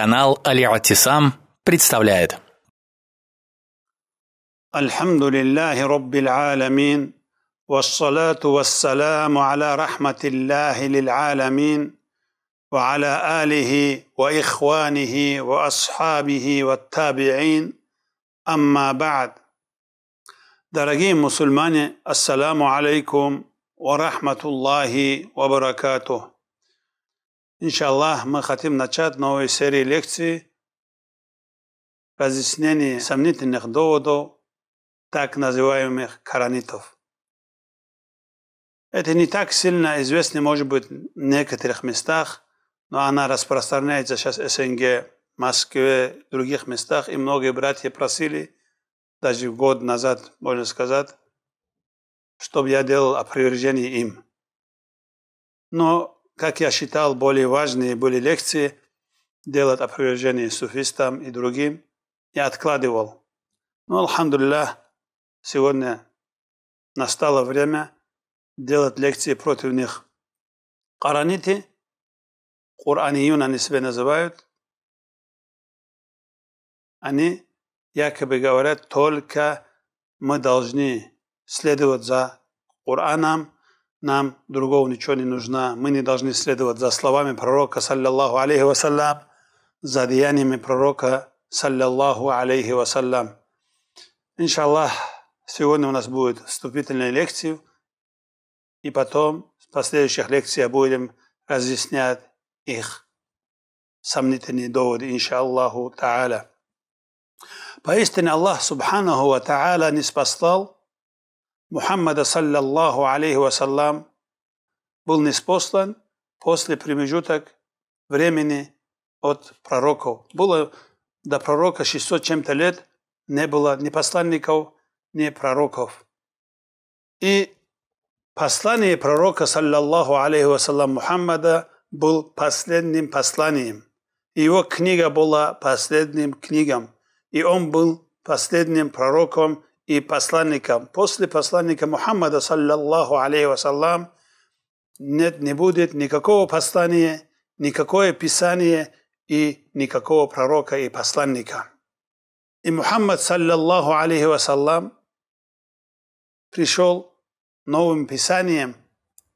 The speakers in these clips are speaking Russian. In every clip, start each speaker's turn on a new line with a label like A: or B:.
A: Канал Аль-Атисам представляет. الحمد لله رب العالمين والصلاة والسلام على رحمة الله للعالمين وعلى آله وإخوانه وأصحابه والتابعين أما بعد درجين مسلمان السلام عليكم ورحمة الله وبركاته Иншаллах, мы хотим начать новую серию лекций разъяснений сомнительных доводов так называемых коранитов. Это не так сильно известно, может быть, в некоторых местах, но она распространяется сейчас в СНГ, Москве, других местах, и многие братья просили, даже год назад, можно сказать, чтобы я делал опровержение им. Но как я считал, более важные были лекции делать опровержение суфистам и другим. Я откладывал. Но, ну, алхамдулиллах, сегодня настало время делать лекции против них. Караниты, Кураниюн они себя называют, они якобы говорят, только мы должны следовать за Кораном, нам другого ничего не нужно. Мы не должны следовать за словами пророка, саллиллаху алейхи вассалям, за деяниями пророка, саллиллаху алейхи вассалям. Иншаллах, сегодня у нас будет вступительная лекция, и потом в последующих лекциях будем разъяснять их сомнительные доводы, иншаллаху та'аля. Поистине Аллах, субханаху ва та'аля, не спасал Мухаммада, саллаллаху алейхи вассалам, был неспослан после промежуток времени от пророков. Было до пророка 600 чем-то лет, не было ни посланников, ни пророков. И послание пророка, саллаллаху алейхи вассалам Мухаммада, был последним посланием. Его книга была последним книгом, и он был последним пророком и посланникам. После посланника Мухаммада, саллаллаху алейхи вассалам, нет, не будет никакого послания, никакое писание и никакого пророка и посланника. И Мухаммад, саллаллаху алейхи вассалам, пришел новым писанием,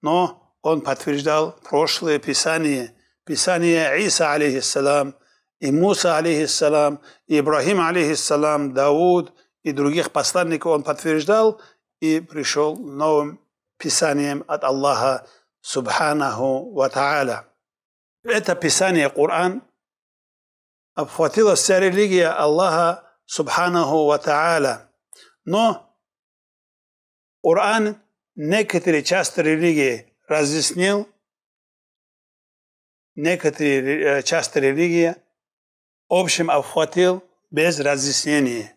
A: но он подтверждал прошлое писание, писание Иса, алейхиссалам, и Муса, алейхиссалам, и Ибрахим, алейхиссалам, Дауд – и других посланников он подтверждал и пришел новым писанием от Аллаха Субханаху Ва Тааля. Это писание Коран обхватила вся религия Аллаха Субханаху Ва Тааля. Но Коран некоторые части религии разъяснил, некоторые э, части религии общим обхватил без разъяснения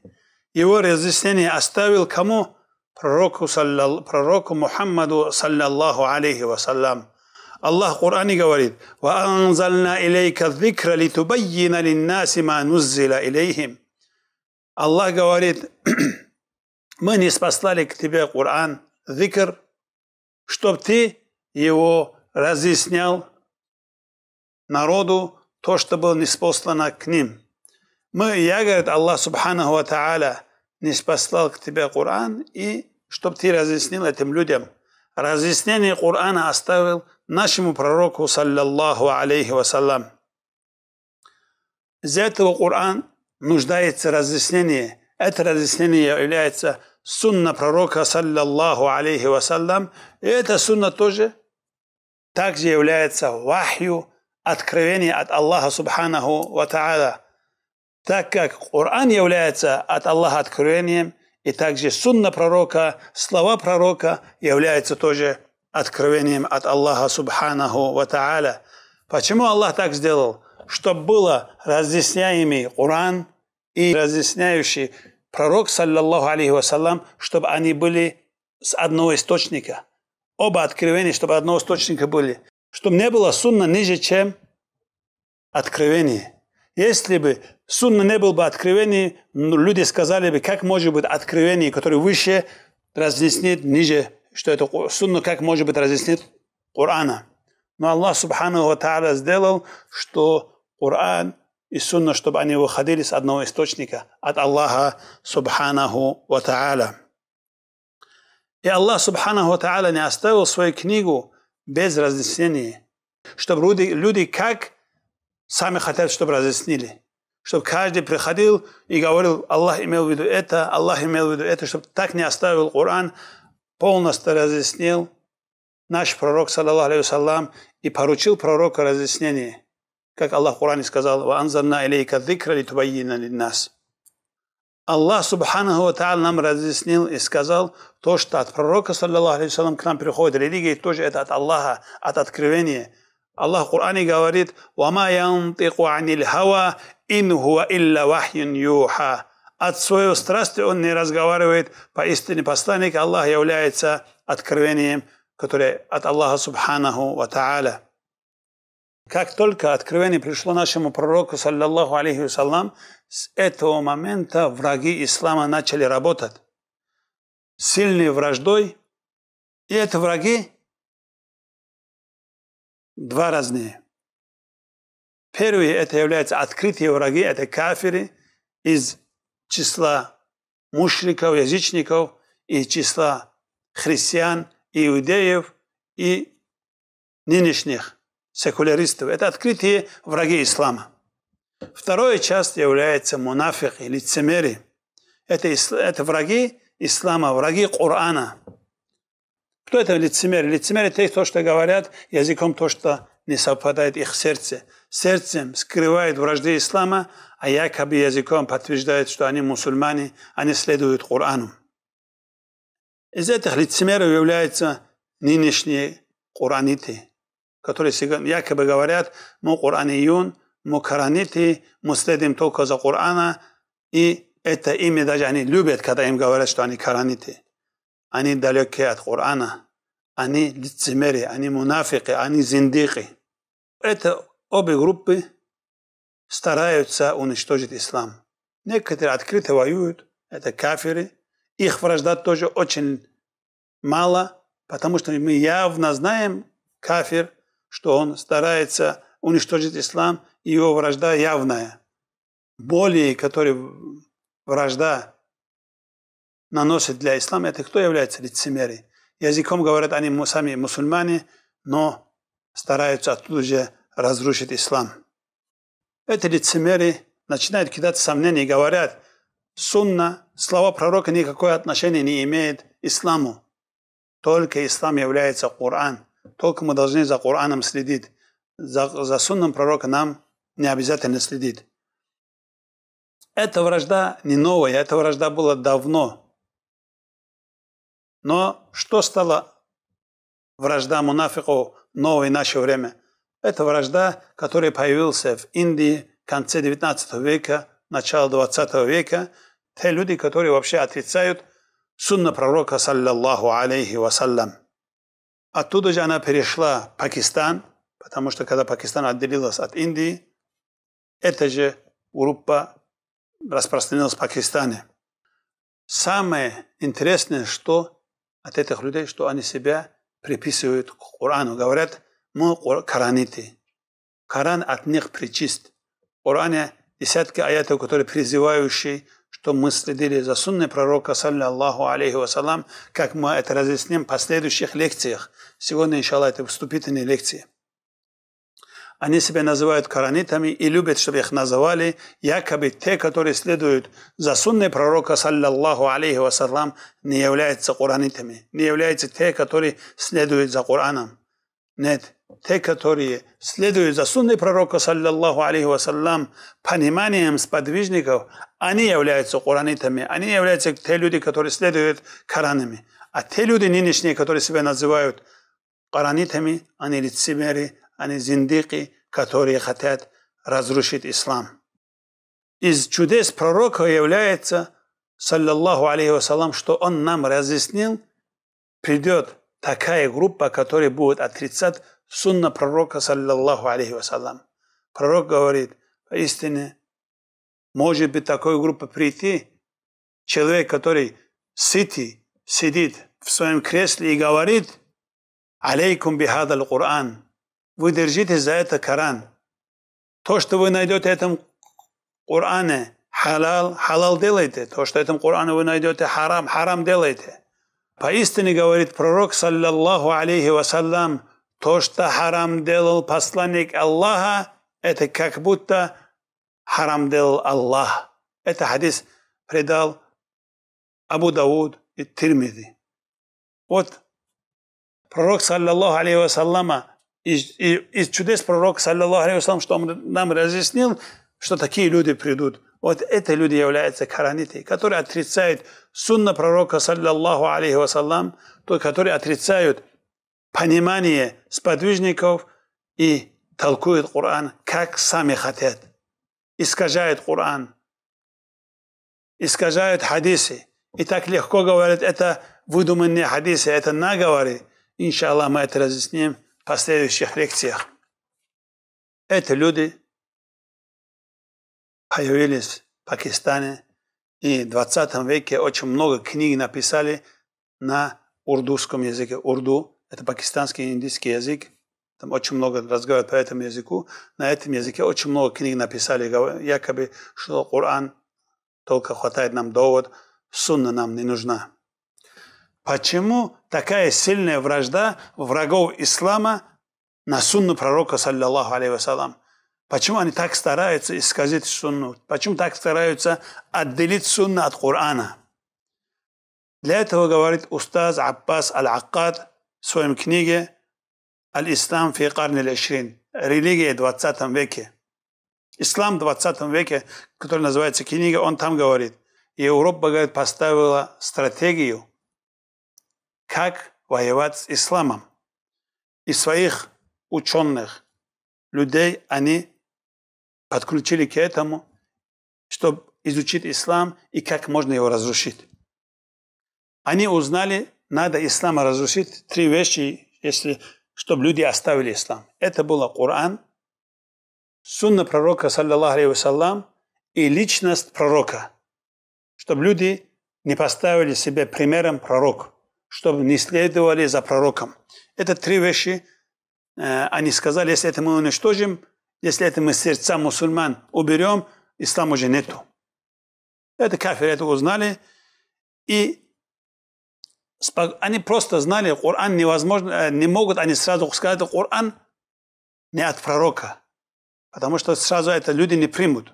A: его разъяснение оставил кому? Пророку, саллал, пророку Мухаммаду, саллаллаху алейхи вассалям. Аллах в Коране говорит, «Ваанзальна илейка дзикра литубайина линнаси ма нуззила илейхим». Аллах говорит, мы не спаслали к тебе Коран, зикр, чтобы ты его разъяснял народу, то, что было неспослано к ним. Мы, я, говорит, Аллах Субхану Ва Тааля не послал к тебе Коран, и чтобы ты разъяснил этим людям. Разъяснение Корана оставил нашему пророку, саллаллаху алейхи вассалам. Из этого Коран нуждается разъяснение. Это разъяснение является сунна пророка, саллаллаху алейхи вассалам. И эта сунна тоже также является вахью, откровение от Аллаха Субханаху Ва Тааля так как Коран является от Аллаха откровением, и также сунна пророка, слова пророка являются тоже откровением от Аллаха Субханаху Ва Та'аля. Почему Аллах так сделал? Чтобы было разъясняемый Коран и разъясняющий пророк, саллиллаху алейхи вассалам, чтобы они были с одного источника. Оба откровения, чтобы одного источника были. Чтобы не было сунна ниже, чем откровение. Если бы сунна не был бы откровений, ну, люди сказали бы, как может быть откровение, которое выше, разъяснит ниже, что это сунна, как может быть разъяснит Корана. Но Аллах Субхану Ва Та'аля сделал, что Коран и сунна, чтобы они выходили с одного источника, от Аллаха Субханаху Ва Та'аля. И Аллах Субхану Ва Та'аля не оставил свою книгу без разъяснения, чтобы люди, люди как сами хотят, чтобы разъяснили. Чтобы каждый приходил и говорил, Аллах имел в виду это, Аллах имел в виду это, чтобы так не оставил Коран, полностью разъяснил наш пророк, саллаллаху алейхи и поручил пророку разъяснение. Как Аллах в Коране сказал, «Ваанзанна илейка дикра литубайина нас». Аллах Субхану Та'ал нам разъяснил и сказал то, что от пророка, саллаллаху алейхи к нам приходит религия, тоже это от Аллаха, от откровения. Аллах в Коране говорит, «Вама янтику аниль хава, ин хуа илля вахьин юха». От своего страсти он не разговаривает. Поистине посланник Аллах является откровением, которое от Аллаха Субханаху Ва Та'аля. Как только откровение пришло нашему пророку, саллаллаху алейхи вассалам, с этого момента враги ислама начали работать. Сильной враждой. И это враги два разные. Первые – это является открытые враги, это кафиры из числа мушриков, язычников, из числа христиан, иудеев и нынешних секуляристов. Это открытые враги ислама. Вторая часть является мунафик, лицемерие. Это, это враги ислама, враги Корана – кто это лицемерие? Лицемерие – это то, что говорят языком, то, что не совпадает их сердце. Сердцем скрывает вражды ислама, а якобы языком подтверждает, что они мусульмане, они а следуют Корану. Из этих лицемеров являются нынешние кораниты, которые якобы говорят, мы кораниюн, мы кораниты, мы следим только за Корана, и это имя даже они любят, когда им говорят, что они кораниты они далеки от Корана, они лицемеры, они мунафики, они зиндики. Это обе группы стараются уничтожить ислам. Некоторые открыто воюют, это кафиры. Их вражда тоже очень мало, потому что мы явно знаем, кафир, что он старается уничтожить ислам, и его вражда явная. Боли, которые вражда наносят для ислама, это кто является лицемерием? Языком говорят они сами мусульмане, но стараются оттуда же разрушить ислам. Эти лицемеры начинают кидать сомнения и говорят, сунна, слова пророка никакое отношение не имеет к исламу. Только ислам является Коран. Только мы должны за Кораном следить. За, за сунном пророка нам не обязательно следить. Эта вражда не новая, эта вражда была давно. Но что стало вражда мунафиков новой наше время? Это вражда, которая появился в Индии в конце 19 века, начало 20 века. Те люди, которые вообще отрицают сунна пророка, саллаллаху алейхи вассалям. Оттуда же она перешла в Пакистан, потому что когда Пакистан отделился от Индии, эта же группа распространилась в Пакистане. Самое интересное, что от этих людей, что они себя приписывают к Корану. Говорят, мы кораниты. Коран от них причист. В Коране десятки аятов, которые призывающие, что мы следили за сунной пророка, саллиллаху алейхи вассалам, как мы это разъясним в последующих лекциях. Сегодня, иншаллах, это вступительные лекции. Они себя называют коранитами и любят, чтобы их называли якобы те, которые следуют за сунной пророка, саллаллаху алейхи вассалам, не являются коранитами, не являются те, которые следуют за Кораном. Нет, те, которые следуют за сунной пророка, саллаллаху алейхи вассалам, пониманием сподвижников, они являются коранитами, они являются те люди, которые следуют Коранами. А те люди нынешние, которые себя называют коранитами, они лицемеры, они зиндики, которые хотят разрушить ислам. Из чудес пророка является, саллиллаху алейхи вассалам, что он нам разъяснил, придет такая группа, которая будет отрицать сунна пророка, саллиллаху алейхи вассалам. Пророк говорит, поистине, может быть, такой группа прийти, человек, который сытый, сидит в своем кресле и говорит, алейкум бихадал Кур'ан, вы держитесь за это Коран. То, что вы найдете в этом Коране, халал, халал делайте. То, что в этом Коране вы найдете харам, харам делайте. Поистине говорит пророк, саллиллаху алейхи вассалям, то, что харам делал посланник Аллаха, это как будто харам делал Аллах. Это хадис предал Абу Дауд и Тирмиди. Вот пророк, саллиллаху алейхи вассаляма, и из чудес пророка саллиллаху алейхи что он нам разъяснил, что такие люди придут. Вот эти люди являются караниты, которые отрицают сунна пророка, саллиллаху алейхи вассалам, то, которые отрицают понимание сподвижников и толкуют Коран, как сами хотят. Искажают Коран, искажают хадисы. И так легко говорят, это выдуманные хадисы, это наговоры. Иншаллах, мы это разъясним последующих лекциях. Эти люди появились в Пакистане, и в 20 веке очень много книг написали на урдуском языке. Урду – это пакистанский индийский язык, там очень много разговаривают по этому языку. На этом языке очень много книг написали, якобы, что Коран только хватает нам довод, сунна нам не нужна. Почему такая сильная вражда врагов ислама на сунну пророка, саллиллаху алейхи вассалам? Почему они так стараются исказить сунну? Почему так стараются отделить сунну от Корана? Для этого говорит устаз Аббас Аль-Аккад в своем книге «Аль-Ислам фи карни лешрин» «Религия в 20 веке». «Ислам в 20 веке», который называется книга, он там говорит, Европа, говорит, поставила стратегию – как воевать с исламом. И своих ученых, людей они подключили к этому, чтобы изучить ислам и как можно его разрушить. Они узнали, надо ислама разрушить три вещи, если, чтобы люди оставили ислам. Это было Коран, сунна пророка, саллиллаху алейхи вассалам, и личность пророка, чтобы люди не поставили себя примером пророка чтобы не следовали за пророком. Это три вещи. Э, они сказали, если это мы уничтожим, если это мы сердца мусульман уберем, ислама уже нету. Это кафиры это узнали. И они просто знали, Коран невозможно, э, не могут они сразу сказать, Коран не от пророка. Потому что сразу это люди не примут.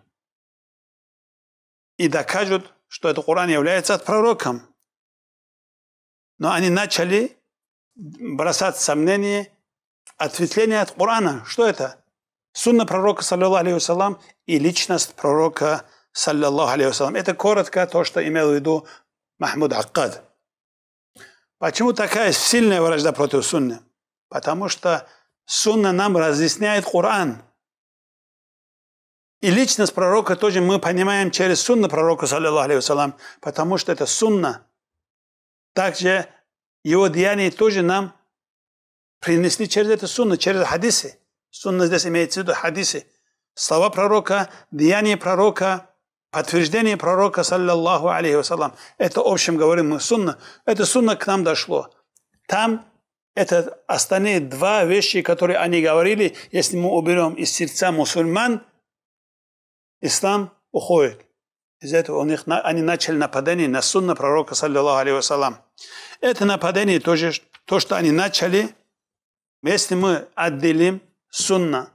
A: И докажут, что этот Коран является от пророком. Но они начали бросать сомнения, ответвление от Корана. Что это? Сунна пророка, саллиллаху алейхи вассалам, и личность пророка, саллиллаху алейхи вассалам. Это коротко то, что имел в виду Махмуд Аккад. Почему такая сильная вражда против сунны? Потому что сунна нам разъясняет Коран. И личность пророка тоже мы понимаем через сунну пророка, саллиллаху алейхи вассалам, потому что это сунна – также его деяния тоже нам принесли через эту сунну, через хадисы. Сунна здесь имеется в виду хадисы. Слова пророка, деяния пророка, подтверждение пророка, саллиллаху алейхи вассалам. Это общем говорим мы сунна. Это сунна к нам дошло. Там это остальные два вещи, которые они говорили, если мы уберем из сердца мусульман, ислам уходит. Из-за этого у них, они начали нападение на сунна пророка, саллиллаху алейхи вассалам. Это нападение тоже, то, что они начали, если мы отделим сунна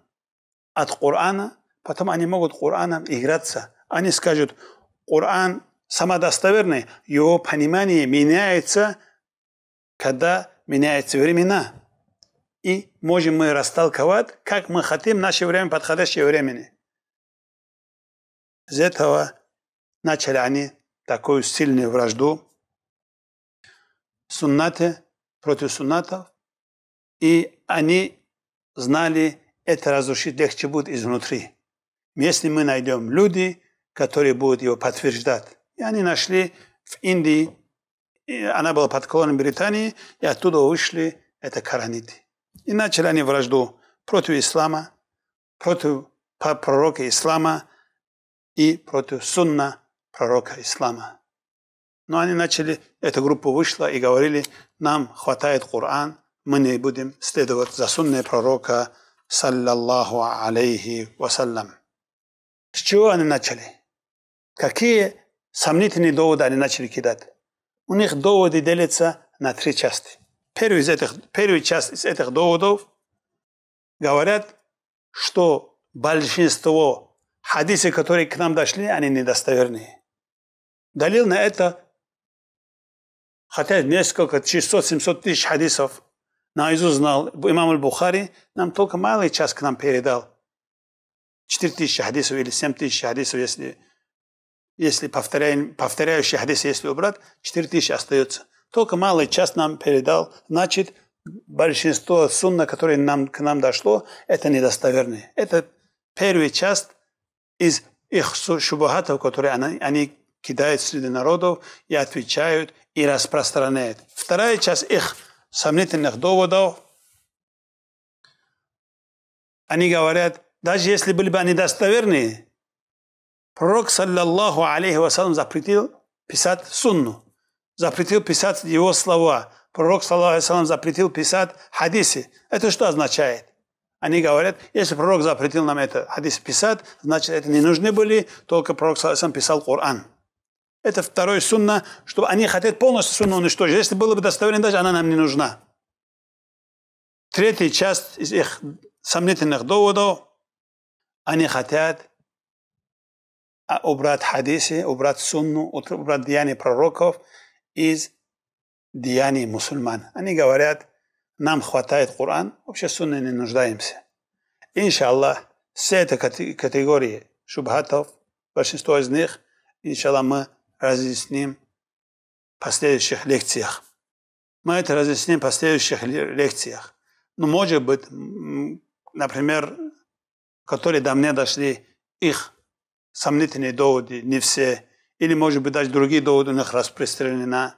A: от Корана, потом они могут Кораном играться. Они скажут, Коран самодостоверный, его понимание меняется, когда меняются времена. И можем мы растолковать, как мы хотим наше время, подходящее времени. Из этого начали они такую сильную вражду суннаты против суннатов, и они знали, это разрушить легче будет изнутри. Если мы найдем люди, которые будут его подтверждать. И они нашли в Индии, она была под колоном Британии, и оттуда вышли это караниты. И начали они вражду против ислама, против пророка ислама и против сунна пророка ислама. Но они начали, эта группа вышла и говорили, нам хватает Коран, мы не будем следовать за сунной пророка, саллаллаху алейхи вассалям. С чего они начали? Какие сомнительные доводы они начали кидать? У них доводы делятся на три части. Первый, из этих, первый часть из этих доводов говорят, что большинство хадисов, которые к нам дошли, они недостоверные. Далил на это, хотя несколько, 600-700 тысяч хадисов наизусть знал имам Аль-Бухари, нам только малый час к нам передал. 4 тысячи хадисов или 7 тысяч хадисов, если, если повторяем, повторяющие хадисы, если убрать, 4 тысячи остается. Только малый час нам передал, значит, большинство сунна, которое нам, к нам дошло, это недостоверные. Это первый час из их шубахатов, которые они, они кидают среди народов и отвечают и распространяют. Вторая часть их сомнительных доводов, они говорят, даже если были бы они достоверны, пророк, саллаллаху алейхи вассалам, запретил писать сунну, запретил писать его слова, пророк, саллаллаху алейхи вассалам, запретил писать хадисы. Это что означает? Они говорят, если пророк запретил нам это хадис писать, значит, это не нужны были, только пророк, саллаллаху писал Коран. Это второй сунна, чтобы они хотят полностью сунну уничтожить. Если было бы достоверно, даже она нам не нужна. Третья часть из их сомнительных доводов, они хотят а, убрать хадисы, убрать сунну, убрать деяния пророков из деяний мусульман. Они говорят, нам хватает Коран, вообще сунны не нуждаемся. Иншаллах, все эти категории шубхатов, большинство из них, иншаллах, мы разъясним в последующих лекциях. Мы это разъясним в последующих лекциях. Но ну, может быть, например, которые до меня дошли, их сомнительные доводы не все, или, может быть, даже другие доводы у них распространены.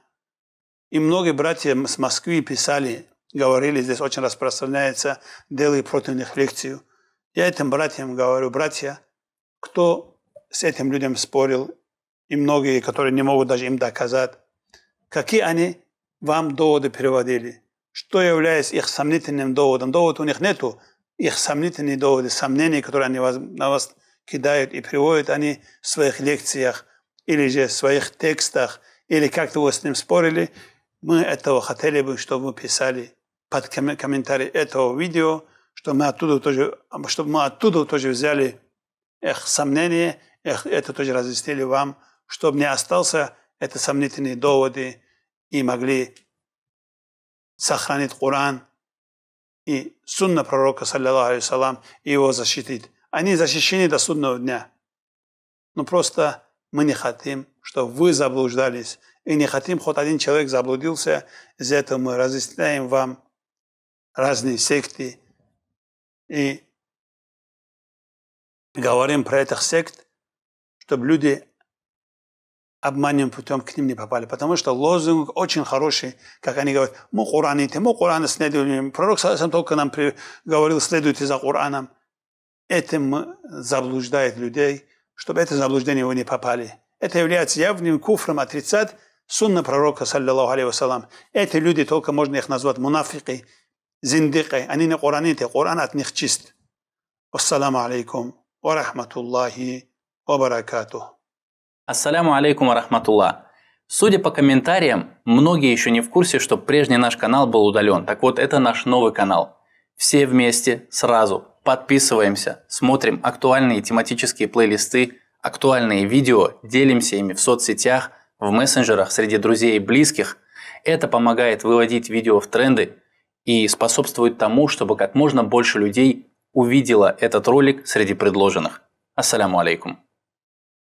A: И многие братья с Москвы писали, говорили, здесь очень распространяется, делай против них лекцию. Я этим братьям говорю, братья, кто с этим людям спорил и многие, которые не могут даже им доказать, какие они вам доводы переводили, что является их сомнительным доводом. Довод у них нету, их сомнительные доводы, сомнения, которые они вас, на вас кидают и приводят, они в своих лекциях или же в своих текстах, или как-то вы с ним спорили, мы этого хотели бы, чтобы вы писали под комментарий этого видео, чтобы мы оттуда тоже, чтобы мы оттуда тоже взяли их сомнения, их, это тоже разъяснили вам, чтобы не остался это сомнительные доводы и могли сохранить Коран и сунна пророка, саллиллаху алейсалам, и его защитить. Они защищены до судного дня. Но просто мы не хотим, чтобы вы заблуждались. И не хотим, хоть один человек заблудился. Из-за этого мы разъясняем вам разные секты. И говорим про этих сект, чтобы люди обманным путем к ним не попали. Потому что лозунг очень хороший, как они говорят, мы Кураните, мы Курана следуем. Пророк сам только нам говорил, следуйте за Кураном. Этим заблуждает людей, чтобы это заблуждение вы не попали. Это является явным куфром отрицать сунна пророка, саллиллаху алейхи вассалам. Эти люди только можно их назвать мунафики, зиндики. Они не Кураните, Куран от них чист. Ассаламу алейкум ва рахматуллахи ва Ассаляму алейкум арахматулла. Судя по комментариям, многие еще не в курсе, что прежний наш канал был удален. Так вот, это наш новый канал. Все вместе, сразу, подписываемся, смотрим актуальные тематические плейлисты, актуальные видео, делимся ими в соцсетях, в мессенджерах, среди друзей и близких. Это помогает выводить видео в тренды и способствует тому, чтобы как можно больше людей увидела этот ролик среди предложенных. Ассаляму алейкум.